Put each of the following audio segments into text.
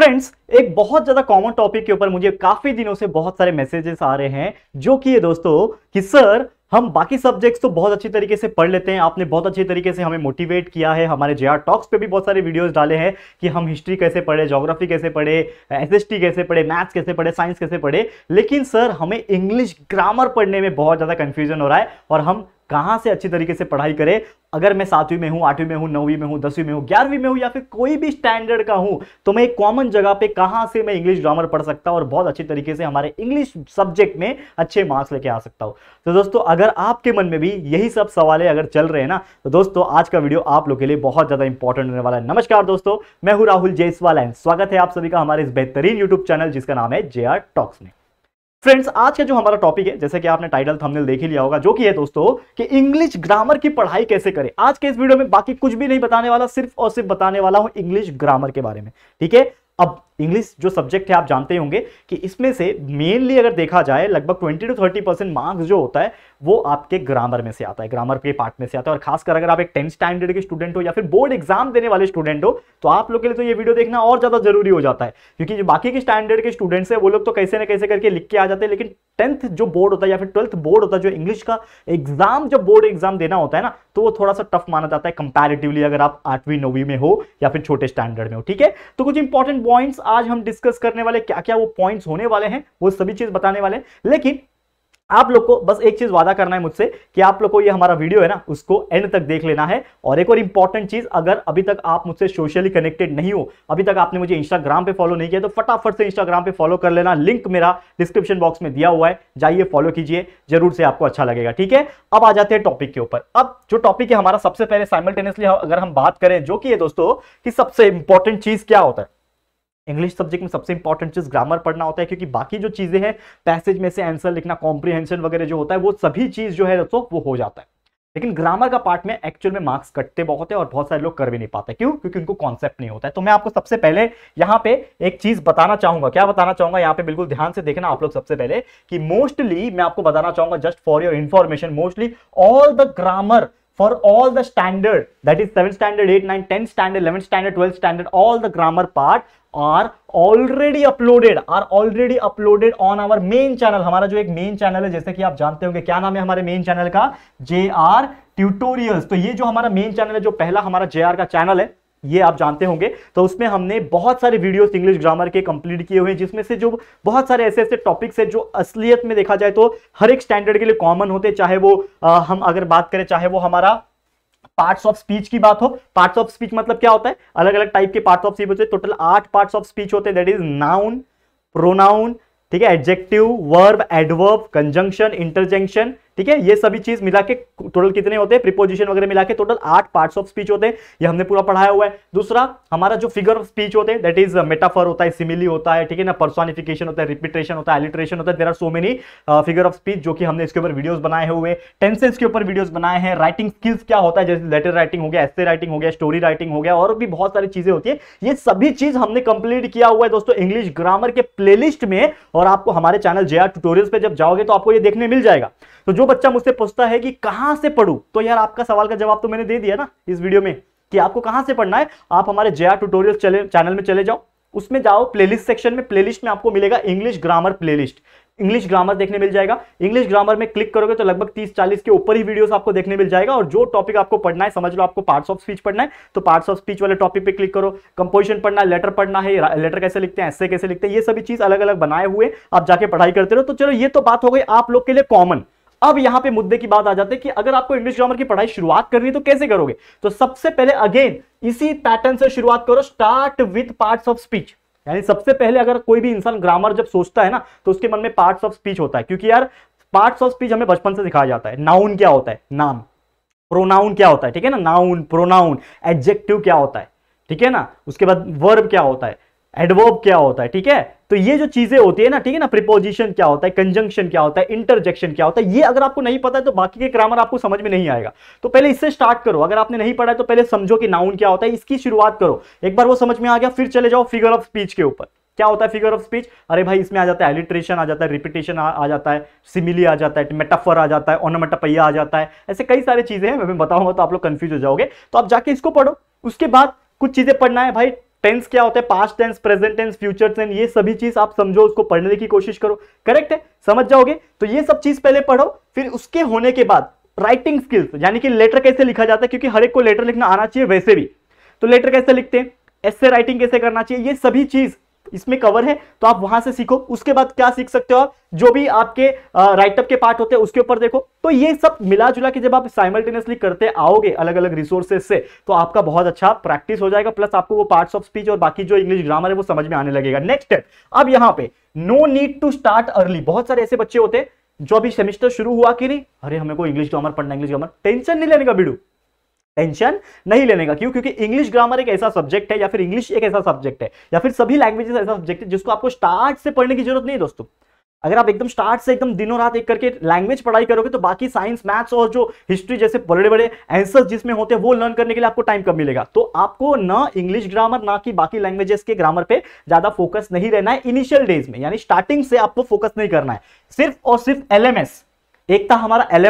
friends एक बहुत ज़्यादा कॉमन टॉपिक के ऊपर मुझे काफ़ी दिनों से बहुत सारे मैसेजेस आ रहे हैं जो कि ये दोस्तों कि सर हम बाकी सब्जेक्ट्स तो बहुत अच्छी तरीके से पढ़ लेते हैं आपने बहुत अच्छी तरीके से हमें मोटिवेट किया है हमारे जे आर टॉक्स पे भी बहुत सारे वीडियोस डाले हैं कि हम हिस्ट्री कैसे पढ़े जोग्राफी कैसे पढ़े टी कैसे पढ़े मैथ्स कैसे पढ़े साइंस कैसे पढ़े लेकिन सर हमें इंग्लिश ग्रामर पढ़ने में बहुत ज़्यादा कन्फ्यूजन हो रहा है और हम कहाँ से अच्छी तरीके से पढ़ाई करे अगर मैं सातवीं में हूँ आठवीं में हूँ नौवीं में हूँ दसवीं में हूँ ग्यारहवीं में हूँ या फिर कोई भी स्टैंडर्ड का हूँ तो मैं एक कॉमन जगह पे कहाँ से मैं इंग्लिश ग्रामर पढ़ सकता हूँ और बहुत अच्छी तरीके से हमारे इंग्लिश सब्जेक्ट में अच्छे मार्क्स लेके आ सकता हूँ तो दोस्तों अगर आपके मन में भी यही सब सवाल अगर चल रहे हैं ना तो दोस्तों आज का वीडियो आप लोग के लिए बहुत ज़्यादा इंपॉर्टेंट होने वाला है नमस्कार दोस्तों मैं हूँ राहुल जयसवाल एंड स्वागत है आप सभी का हमारे इस बेहतरीन यूट्यूब चैनल जिसका नाम है जे टॉक्स में फ्रेंड्स आज का जो हमारा टॉपिक है जैसे कि आपने टाइटल थंबनेल देख ही लिया होगा जो कि है दोस्तों कि इंग्लिश ग्रामर की पढ़ाई कैसे करें आज के इस वीडियो में बाकी कुछ भी नहीं बताने वाला सिर्फ और सिर्फ बताने वाला हूं इंग्लिश ग्रामर के बारे में ठीक है अब इंग्लिश जो सब्जेक्ट है आप जानते होंगे कि इसमें से मेनली अगर देखा जाए लगभग 20 टू 30 परसेंट मार्क्स जो होता है वो आपके ग्रामर में से आता है ग्रामर के पार्ट में से आता है और खासकर अगर आप एक टेंथ स्टैंडर्ड के स्टूडेंट हो या फिर बोर्ड एग्जाम देने वाले स्टूडेंट हो तो आप लोग के लिए तो ये वीडियो देखना और ज़्यादा जरूरी हो जाता है क्योंकि जो बाकी के स्टैंडर्ड के स्टूडेंट्स है वो लोग तो कैसे ना कैसे करके लिख के आ जाते हैं लेकिन टेंथ जो बोर्ड होता है या फिर ट्वेल्थ बोर्ड होता है जो इंग्लिश का एग्जाम जब बोर्ड एग्जाम देना होता है ना तो वो थोड़ा सा टफ माना जाता है कंपेरेटिवली अगर आप आठवीं नौवीं में हो या फिर छोटे स्टैंडर्ड में हो ठीक है तो कुछ इंपॉर्टेंट पॉइंट्स आज हम डिस्कस करने वाले क्या क्या वो पॉइंट्स होने वाले हैं वो सभी चीज बताने वाले हैं लेकिन आप लोग को बस एक चीज वादा करना है मुझसे कि आप लोग को ये हमारा वीडियो है ना उसको एंड तक देख लेना है और एक और इंपॉर्टेंट चीज अगर अभी तक आप मुझसे सोशली कनेक्टेड नहीं हो अभी तक आपने मुझे इंस्टाग्राम पे फॉलो नहीं किया तो फटाफट से इंस्टाग्राम पे फॉलो कर लेना लिंक मेरा डिस्क्रिप्शन बॉक्स में दिया हुआ है जाइए फॉलो कीजिए जरूर से आपको अच्छा लगेगा ठीक है अब आ जाते हैं टॉपिक के ऊपर अब जो टॉपिक है हमारा सबसे पहले साइमल्टेनियसली अगर हम बात करें जो कि है दोस्तों की सबसे इंपॉर्टेंट चीज क्या होता है इंग्लिश सब्जेक्ट में सबसे इंपॉर्टेंट चीज़ ग्रामर पढ़ना होता है क्योंकि बाकी जो चीज़ें हैं पैसेज में से आंसर लिखना कॉम्प्रीहेंशन वगैरह जो होता है वो सभी चीज़ जो है दोस्तों वो हो जाता है लेकिन ग्रामर का पार्ट में एक्चुअल में मार्क्स कटते बहुत है और बहुत सारे लोग कर भी नहीं पाते क्यों क्योंकि उनको कॉन्सेप्ट नहीं होता है तो मैं आपको सबसे पहले यहाँ पे एक चीज बताना चाहूंगा क्या बताना चाहूंगा यहाँ पे बिल्कुल ध्यान से देखना आप लोग सबसे पहले कि मोस्टली मैं आपको बताना चाहूंगा just for your information mostly all the grammar for all the standard that is seven standard eight nine 10th standard eleven standard twelfth standard all the grammar part are already uploaded are already uploaded on our main channel हमारा जो एक main channel है जैसे कि आप जानते होंगे क्या नाम है हमारे मेन चैनल का जे आर ट्यूटोरियल तो ये जो हमारा मेन चैनल है जो पहला हमारा जे आर का चैनल है ये आप जानते होंगे तो उसमें हमने बहुत सारे वीडियोस इंग्लिश ग्रामर के कंप्लीट किए हुए हैं जिसमें से जो बहुत सारे ऐसे ऐसे टॉपिक्स है जो असलियत में देखा जाए तो हर एक स्टैंडर्ड के लिए कॉमन होते चाहे वो आ, हम अगर बात करें चाहे वो हमारा पार्ट्स ऑफ स्पीच की बात हो पार्ट्स ऑफ स्पीच मतलब क्या होता है अलग अलग टाइप के पार्ट्स ऑफ स्पीच होते हैं टोटल आठ पार्ट्स ऑफ स्पीच होते हैं दैट इज नाउन प्रोनाउन ठीक है adjective verb adverb conjunction interjection ठीक है ये सभी चीज मिला के टोटल कितने होते हैं प्रिपोजिशन वगैरह मिला के टोटल आठ पार्ट ऑफ स्पीच होते हैं ये हमने पूरा पढ़ाया हुआ है दूसरा हमारा जो फिगर ऑफ स्पीच होते हैं दैट इज मेटाफर होता है सिमिली होता है ठीक है ना पर्सोनिफिकेशन होता है रिपीटेशन होता है एलिट्रेशन होता है there are so many figure of speech जो कि हमने इसके ऊपर वीडियोज बनाए हुए टेंसेंस के ऊपर वीडियोज बनाए हैं राइटिंग स्किल्स क्या होता है जैसे लेटर राइटिंग हो गया एस्से राइटिंग हो गया स्टोरी राइटिंग हो गया और भी बहुत सारी चीजें होती है ये सभी चीज हमने कंप्लीट किया हुआ है दोस्तों इंग्लिश ग्रामर के प्लेलिस्ट में और आपको हमारे चैनल जे आर पे जब जाओगे तो आपको ये देखने मिल जाएगा तो जो बच्चा मुझसे पूछता है कि कहां से पढ़ू तो यार आपका सवाल का जवाब तो मैंने दे दिया ना इस वीडियो में कि आपको कहां से पढ़ना है आप हमारे जया ट्यूटोरियल चैनल में चले जाओ उसमें जाओ प्लेलिस्ट सेक्शन में प्लेलिस्ट में आपको मिलेगा English grammar playlist English grammar देखने मिल जाएगा इंग्लिश ग्रामर में क्लिक करोगे तो लगभग 30-40 के ऊपर ही वीडियोस आपको देखने मिल जाएगा और जो टॉपिक आपको पढ़ना है समझ लो आपको पार्ट्स ऑफ स्पीच पढ़ना है तो पार्ट्स ऑफ स्पीच वाले टॉपिक पे क्लिक करो कंपोजिशन पढ़ना है लेटर पढ़ना है लेटर कैसे लिखते हैं ऐसे कैसे लिखते हैं ये सभी चीज अलग अलग बनाए हुए आप जाके पढ़ाई करते रहो तो चलो ये तो बात हो गई आप लोग के लिए कॉमन अब यहां पे मुद्दे की बात आ जाती है कि अगर आपको इंग्लिश ग्रामर की पढ़ाई शुरुआत करनी तो कैसे करोगे तो सबसे पहले अगेन इसी पैटर्न से शुरुआत करो start with part of speech यानी सबसे पहले अगर कोई भी इंसान ग्रामर जब सोचता है ना तो उसके मन में पार्ट्स ऑफ स्पीच होता है क्योंकि यार पार्ट्स ऑफ स्पीच हमें बचपन से सिखाया जाता है नाउन क्या होता है नाम प्रोनाउन क्या होता है ठीक है ना नाउन प्रोनाउन एडजेक्टिव क्या होता है ठीक है ना उसके बाद वर्ब क्या होता है एडवर्ब क्या होता है ठीक है तो ये जो चीजें होती है ना ठीक है ना प्रिपोजिशन क्या होता है कंजंक्शन क्या होता है इंटरजेक्शन क्या होता है ये अगर आपको नहीं पता है तो बाकी के ग्रामर आपको समझ में नहीं आएगा तो पहले इससे स्टार्ट करो अगर आपने नहीं पढ़ा है तो पहले समझो कि नाउन क्या होता है इसकी शुरुआत करो एक बार वो समझ में आ गया फिर चले जाओ फिगर ऑफ स्पीच के ऊपर क्या होता है फिगर ऑफ स्पीच अरे भाई इसमें आ जाता है एलिट्रेशन आ जाता है रिपीटेशन आ, आ जाता है सिमिली आ जाता है मेटाफर आ जाता है ऑनमेटापैया आ जाता है ऐसे कई सारी चीजें हैं मैं बताऊंगा तो आप लोग कंफ्यूज हो जाओगे तो आप जाके इसको पढ़ो उसके बाद कुछ चीजें पढ़ना है भाई टेंस क्या होते हैं past tense present tense future tense ये सभी चीज आप समझो उसको पढ़ने की कोशिश करो करेक्ट है समझ जाओगे तो ये सब चीज पहले पढ़ो फिर उसके होने के बाद राइटिंग स्किल्स यानी कि लेटर कैसे लिखा जाता है क्योंकि हर एक को लेटर लिखना आना चाहिए वैसे भी तो लेटर कैसे लिखते हैं एस से राइटिंग कैसे करना चाहिए ये सभी चीज इसमें कवर है तो आप वहां से सीखो उसके बाद क्या सीख सकते हो आप जो भी आपके राइटअप के पार्ट होते हैं उसके ऊपर देखो तो ये सब मिला जुला के जब आप साइमल्टेनियसली करते आओगे अलग अलग रिसोर्सेज से तो आपका बहुत अच्छा प्रैक्टिस हो जाएगा प्लस आपको वो पार्ट्स ऑफ स्पीच और बाकी जो इंग्लिश ग्रामर है वो समझ में आने लगेगा नेक्स्ट स्टेप अब यहाँ पे no need to start early बहुत सारे ऐसे बच्चे होते जो अभी सेमिस्टर शुरू हुआ कि नहीं अरे हमें को इंग्लिश ग्रामर पढ़ना इंग्लिश ग्रामर टेंशन नहीं लेने का बीड़ू टेंशन नहीं लेने का क्यों क्योंकि इंग्लिश ग्रामर एक ऐसा सब्जेक्ट है या फिर इंग्लिश एक ऐसा सब्जेक्ट है या फिर सभी लैंग्वेजेस ऐसा सब्जेक्ट है जिसको आपको स्टार्ट से पढ़ने की जरूरत नहीं दोस्तों अगर आप एकदम स्टार्ट से एकदम दिनों रात एक करके लैंग्वेज पढ़ाई करोगे तो बाकी साइंस मैथ्स और जो हिस्ट्री जैसे बड़े बड़े आंसर जिसमें होते हैं वो लर्न करने के लिए आपको टाइम कम मिलेगा तो आपको ना इंग्लिश ग्रामर ना कि बाकी लैंग्वेजेस के ग्रामर पे ज्यादा फोकस नहीं रहना है इनिशियल डेज में यानी स्टार्टिंग से आपको फोकस नहीं करना है सिर्फ और सिर्फ एल एक था हमारा एल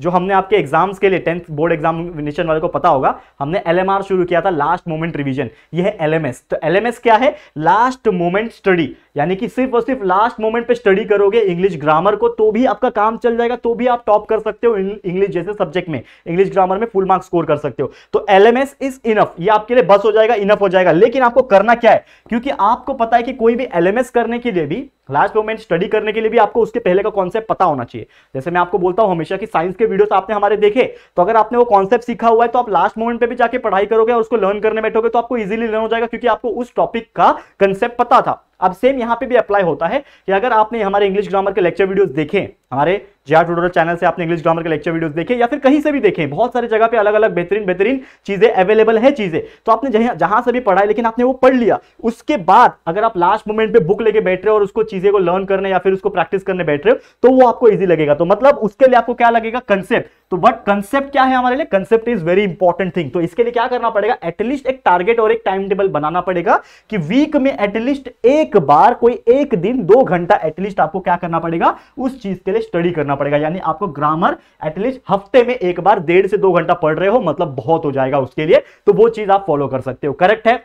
जो हमने आपके एग्जाम्स के लिए टेंथ बोर्ड एग्जामिनेशन वाले को पता होगा हमने एलएमआर शुरू किया था लास्ट मोमेंट रिवीजन ये है एलएमएस तो एलएमएस क्या है लास्ट मोमेंट स्टडी यानी कि सिर्फ और सिर्फ लास्ट मोमेंट पे स्टडी करोगे इंग्लिश ग्रामर को तो भी आपका काम चल जाएगा तो भी आप टॉप कर सकते हो इंग्लिश जैसे सब्जेक्ट में इंग्लिश ग्रामर में फुल मार्क्स स्कोर कर सकते हो तो एस इज इनफ ये आपके लिए बस हो जाएगा इनफ हो जाएगा लेकिन आपको करना क्या है क्योंकि आपको पता है कि कोई भी एस करने के लिए भी लास्ट मोमेंट स्टडी करने के लिए भी आपको उसके पहले का कॉन्सेप्ट पता होना चाहिए जैसे मैं आपको बोलता हूँ हमेशा कि साइंस के वीडियोस आपने हमारे देखे तो अगर आपने वो कॉन्सेप्ट सीखा हुआ है तो आप लास्ट मोमेंट पे भी जाके पढ़ाई करोगे और उसको लर्न करने बैठोगे तो आपको इजीली लर्न हो जाएगा क्योंकि आपको उस टॉपिक का कंसेप्ट पता था अब सेम यहाँ पे भी अप्लाई होता है कि अगर आपने हमारे इंग्लिश ग्रामर के लेक्चर वीडियोस देखें हमारे जिया टूटोरियल चैनल से आपने इंग्लिश ग्रामर के लेक्चर वीडियोस देखे या फिर कहीं से भी देखें बहुत सारे जगह पे अलग अलग बेहतरीन बेहतरीन चीजें अवेलेबल है चीजें तो आपने जहां जहां से भी पढ़ा है लेकिन आपने वो पढ़ लिया उसके बाद अगर आप लास्ट मोमेंट पे बुक लेके बैठ रहे हो और उसको चीजें को लर्न करने या फिर उसको प्रैक्टिस करने बैठ रहे हो तो वो आपको ईजी लगेगा तो मतलब उसके लिए आपको क्या लगेगा कंसेप्ट तो बट कंसेप्ट क्या है हमारे लिए concept is very important thing तो इसके लिए क्या करना पड़ेगा एटलीस्ट एक टारगेट और एक टाइम टेबल बनाना पड़ेगा कि वीक में एटलीस्ट एक बार कोई एक दिन दो घंटा एटलीस्ट आपको क्या करना पड़ेगा उस चीज के लिए स्टडी करना पड़ेगा यानी आपको ग्रामर एटलीस्ट हफ्ते में एक बार डेढ़ से दो घंटा पढ़ रहे हो मतलब बहुत हो जाएगा उसके लिए तो वो चीज आप फॉलो कर सकते हो करेक्ट है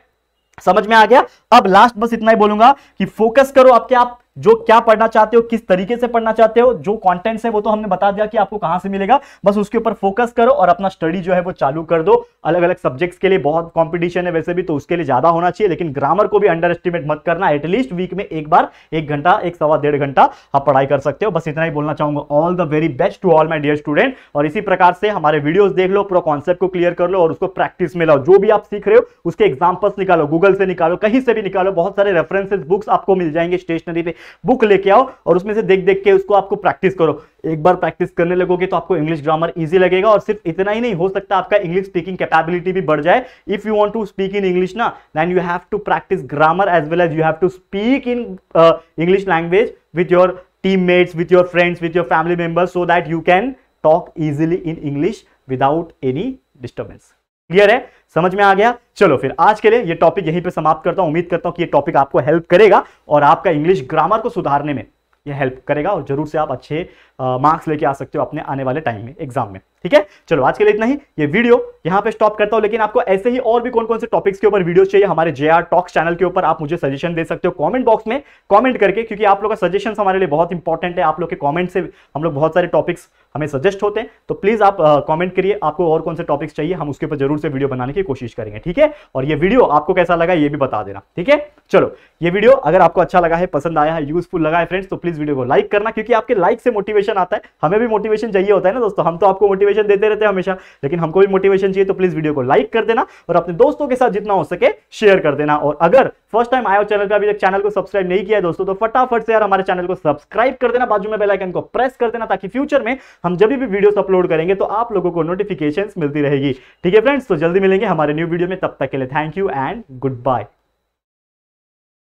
समझ में आ गया अब लास्ट बस इतना ही बोलूंगा कि फोकस करो आपके आप जो क्या पढ़ना चाहते हो किस तरीके से पढ़ना चाहते हो जो कंटेंट्स है वो तो हमने बता दिया कि आपको कहां से मिलेगा बस उसके ऊपर फोकस करो और अपना स्टडी जो है वो चालू कर दो अलग अलग सब्जेक्ट्स के लिए बहुत कंपटीशन है वैसे भी तो उसके लिए ज्यादा होना चाहिए लेकिन ग्रामर को भी अंडर एस्टिमेट मत करना एटलीस्ट वीक में एक बार एक घंटा एक सवा डेढ़ घंटा आप पढ़ाई कर सकते हो बस इतना ही बोलना चाहूंगा all the very best to all my dear student और इसी प्रकार से हमारे वीडियोज देख लो पूरा कॉन्सेप्ट को क्लियर कर लो और उसको प्रैक्टिस में लाओ जो भी आप सीख रहे हो उसके एग्जाम्पल्स निकालो गूगल से निकालो कहीं से भी निकालो बहुत सारे रेफरेंसेज बुक्स आपको मिल जाएंगे स्टेशनरी पे बुक लेके आओ और उसमें से देख देख के उसको आपको प्रैक्टिस करो एक बार प्रैक्टिस करने लगोगे तो आपको इंग्लिश ग्रामर ईजी लगेगा और सिर्फ इतना ही नहीं हो सकता आपका इंग्लिश स्पीकिंग कैपेबिलिटी भी बढ़ जाए if you want to speak in English ना then you have to practice grammar as well as you have to speak in English language with your teammates with your friends with your family members so that you can talk easily in English without any disturbance clear है समझ में आ गया चलो फिर आज के लिए ये टॉपिक यहीं पे समाप्त करता हूं उम्मीद करता हूं कि ये टॉपिक आपको हेल्प करेगा और आपका इंग्लिश ग्रामर को सुधारने में ये हेल्प करेगा और जरूर से आप अच्छे मार्क्स लेके आ सकते हो अपने आने वाले टाइम में एग्जाम में ठीक है चलो आज के लिए इतना ही ये वीडियो यहाँ पे स्टॉप करता हूँ लेकिन आपको ऐसे ही और भी कौन कौन से टॉपिक्स के ऊपर वीडियो चाहिए हमारे जे टॉक्स चैनल के ऊपर आप मुझे सजेशन दे सकते हो कॉमेंट बॉक्स में कमेंट करके क्योंकि आप लोग का सजेशन हमारे लिए बहुत इंपॉर्टेंट है आप लोग के कॉमेंट से हम लोग बहुत सारे टॉपिक्स हमें सजेस्ट होते हैं तो प्लीज़ आप कमेंट करिए आपको और कौन से टॉपिक्स चाहिए हम उसके ऊपर जरूर से वीडियो बनाने की कोशिश करेंगे ठीक है और ये वीडियो आपको कैसा लगा ये भी बता देना ठीक है चलो ये वीडियो अगर आपको अच्छा लगा है पसंद आया है यूजफुल लगा है फ्रेंड्स तो प्लीज़ वीडियो को लाइक करना क्योंकि आपके लाइक से मोटिवेशन आता है हमें भी मोटिवेशन चाहिए होता है ना दोस्तों हम तो आपको मोटिवेशन देते रहते हैं हमेशा लेकिन हमको भी मोटिवेशन चाहिए तो प्लीज़ वीडियो को लाइक कर देना और अपने दोस्तों के साथ जितना हो सके शेयर कर देना और अगर फर्स्ट टाइम आयो चैनल का अभी तक चैनल को सब्सक्राइब नहीं किया है दोस्तों तो फटाफट से यार हमारे चैनल को सब्सक्राइब कर देना बाजू में बेलाइकन को प्रेस कर देना ताकि फ्यूचर में हम जब भी वीडियोस अपलोड करेंगे तो आप लोगों को नोटिफिकेशन मिलती रहेगी ठीक है फ्रेंड्स तो जल्दी मिलेंगे हमारे न्यू वीडियो में तब तक के लिए thank you and good bye